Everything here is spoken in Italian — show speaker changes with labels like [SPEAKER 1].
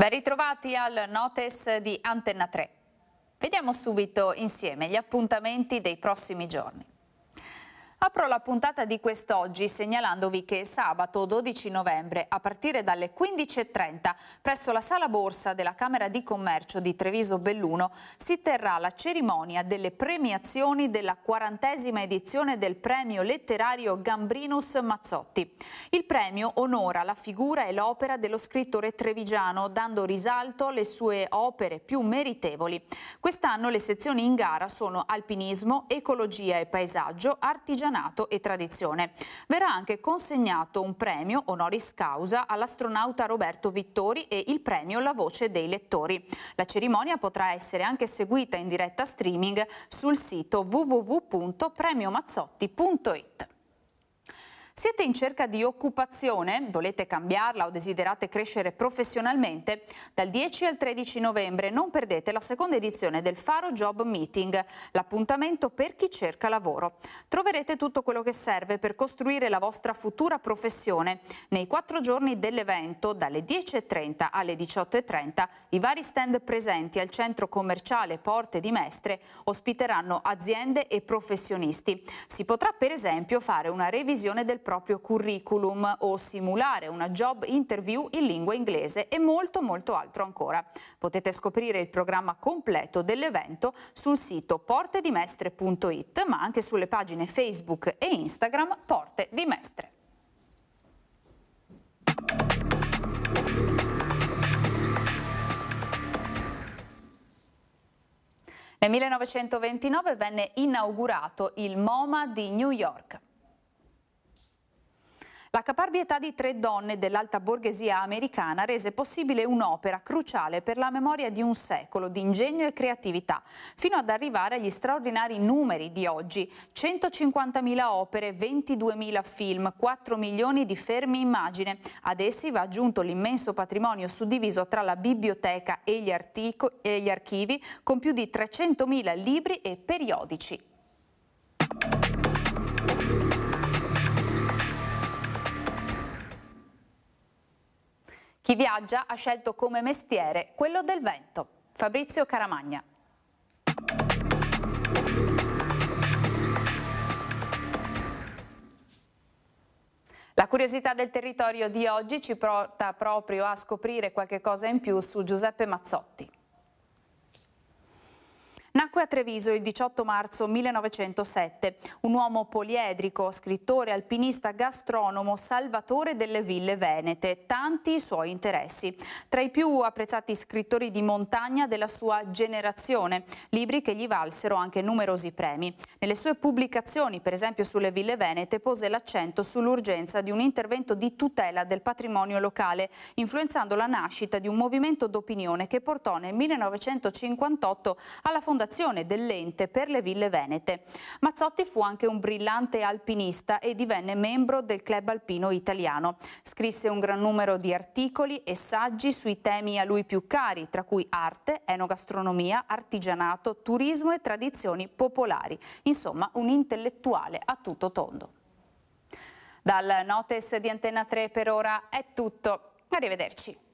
[SPEAKER 1] Ben ritrovati al Notes di Antenna 3. Vediamo subito insieme gli appuntamenti dei prossimi giorni. Apro la puntata di quest'oggi segnalandovi che sabato 12 novembre a partire dalle 15.30 presso la Sala Borsa della Camera di Commercio di Treviso Belluno si terrà la cerimonia delle premiazioni della quarantesima edizione del premio letterario Gambrinus Mazzotti. Il premio onora la figura e l'opera dello scrittore trevigiano dando risalto alle sue opere più meritevoli. Quest'anno le sezioni in gara sono alpinismo, ecologia e paesaggio, artigianato artigianato e tradizione. Verrà anche consegnato un premio honoris causa all'astronauta Roberto Vittori e il premio La Voce dei Lettori. La cerimonia potrà essere anche seguita in diretta streaming sul sito www.premiomazzotti.it. Siete in cerca di occupazione? Volete cambiarla o desiderate crescere professionalmente? Dal 10 al 13 novembre non perdete la seconda edizione del Faro Job Meeting, l'appuntamento per chi cerca lavoro. Troverete tutto quello che serve per costruire la vostra futura professione. Nei quattro giorni dell'evento, dalle 10.30 alle 18.30, i vari stand presenti al centro commerciale Porte di Mestre ospiteranno aziende e professionisti. Si potrà per esempio fare una revisione del progetto proprio curriculum o simulare una job interview in lingua inglese e molto molto altro ancora. Potete scoprire il programma completo dell'evento sul sito portedimestre.it ma anche sulle pagine Facebook e Instagram Porte di Mestre. Nel 1929 venne inaugurato il MoMA di New York. La caparbietà di tre donne dell'alta borghesia americana rese possibile un'opera cruciale per la memoria di un secolo di ingegno e creatività, fino ad arrivare agli straordinari numeri di oggi. 150.000 opere, 22.000 film, 4 milioni di fermi immagine. Ad essi va aggiunto l'immenso patrimonio suddiviso tra la biblioteca e gli, e gli archivi, con più di 300.000 libri e periodici. Chi viaggia ha scelto come mestiere quello del vento. Fabrizio Caramagna. La curiosità del territorio di oggi ci porta proprio a scoprire qualche cosa in più su Giuseppe Mazzotti. Nacque a Treviso il 18 marzo 1907 un uomo poliedrico, scrittore, alpinista, gastronomo, salvatore delle ville venete, tanti i suoi interessi. Tra i più apprezzati scrittori di montagna della sua generazione, libri che gli valsero anche numerosi premi. Nelle sue pubblicazioni, per esempio sulle ville venete, pose l'accento sull'urgenza di un intervento di tutela del patrimonio locale, influenzando la nascita di un movimento d'opinione che portò nel 1958 alla fondazione fondazione dell'ente per le ville venete. Mazzotti fu anche un brillante alpinista e divenne membro del club alpino italiano. Scrisse un gran numero di articoli e saggi sui temi a lui più cari, tra cui arte, enogastronomia, artigianato, turismo e tradizioni popolari. Insomma, un intellettuale a tutto tondo. Dal Notes di Antenna 3 per ora è tutto. Arrivederci.